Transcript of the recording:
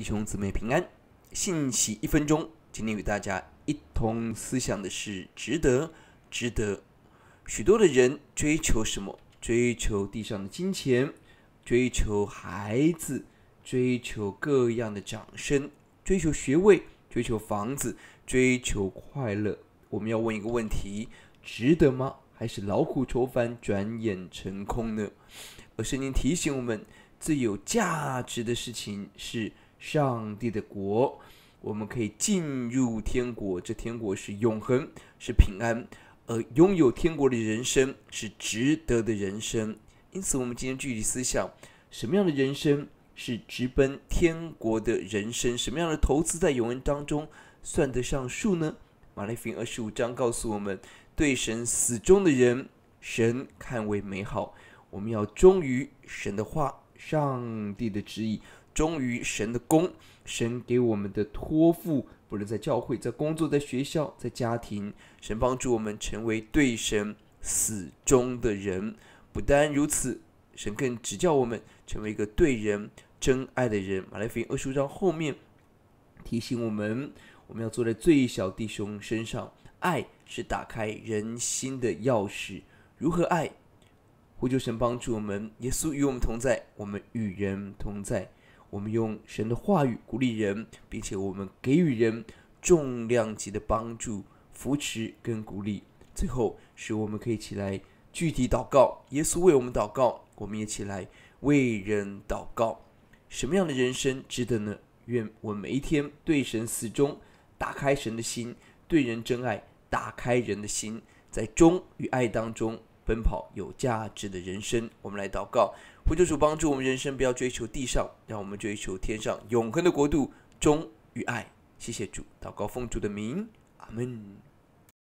弟兄姊妹平安，信息一分钟。今天与大家一同思想的是：值得，值得。许多的人追求什么？追求地上的金钱，追求孩子，追求各样的掌声，追求学位，追求房子，追求快乐。我们要问一个问题：值得吗？还是劳苦愁烦转眼成空呢？而圣经提醒我们，最有价值的事情是。上帝的国，我们可以进入天国。这天国是永恒，是平安，而拥有天国的人生是值得的人生。因此，我们今天具体思想：什么样的人生是直奔天国的人生？什么样的投资在永恒当中算得上数呢？马太福音二十五章告诉我们：对神死忠的人，神看为美好。我们要忠于神的话。上帝的旨意，忠于神的工，神给我们的托付，不论在教会、在工作、在学校、在家庭，神帮助我们成为对神死忠的人。不单如此，神更指教我们成为一个对人真爱的人。马来福音二十五章后面提醒我们，我们要坐在最小弟兄身上，爱是打开人心的钥匙。如何爱？呼求神帮助我们，耶稣与我们同在，我们与人同在。我们用神的话语鼓励人，并且我们给予人重量级的帮助、扶持跟鼓励。最后，使我们可以起来具体祷告，耶稣为我们祷告，我们也起来为人祷告。什么样的人生值得呢？愿我们每一天对神死忠，打开神的心；对人真爱，打开人的心。在忠与爱当中。奔跑有价值的人生，我们来祷告。求主帮助我们人生不要追求地上，让我们追求天上永恒的国度忠与爱。谢谢主，祷告奉主的名，阿门。